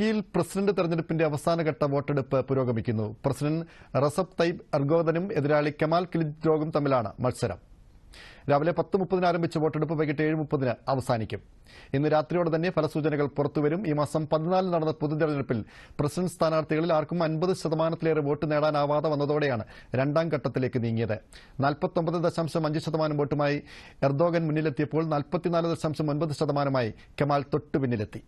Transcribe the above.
തുർക്കിയിൽ പ്രസിഡന്റ് തെരഞ്ഞെടുപ്പിന്റെ അവസാനഘട്ട വോട്ടെടുപ്പ് പുരോഗമിക്കുന്നു പ്രസിഡന്റ് റസബ് തയ്ബ് അർഗോദനും എതിരാളി കമാൽ കിലിദ്രോഗും തമ്മിലാണ് മത്സരം രാവിലെ പത്ത് മുപ്പതിന് ആരംഭിച്ച വോട്ടെടുപ്പ് വൈകിട്ട് ഏഴ് മുപ്പതിന് അവസാനിക്കും ഇന്ന് രാത്രിയോടെ തന്നെ ഫലസൂചനകൾ പുറത്തുവരും ഈ മാസം പതിനാലിന് നടന്ന പൊതുതെരഞ്ഞെടുപ്പിൽ പ്രസിഡന്റ് സ്ഥാനാർത്ഥികളിൽ ആർക്കും അൻപത് ശതമാനത്തിലേറെ വോട്ട് നേടാനാവാതെ വന്നതോടെയാണ് രണ്ടാം ഘട്ടത്തിലേക്ക് നീങ്ങിയത് നാൽപ്പത്തൊമ്പത് ദശാംശം അഞ്ച് ശതമാനം വോട്ടുമായി എർദോഗൻ മുന്നിലെത്തിയപ്പോൾ നാൽപ്പത്തിനാല് ദശാംശം ഒൻപത് ശതമാനമായി കമാൽ തൊട്ടു പിന്നിലെത്തി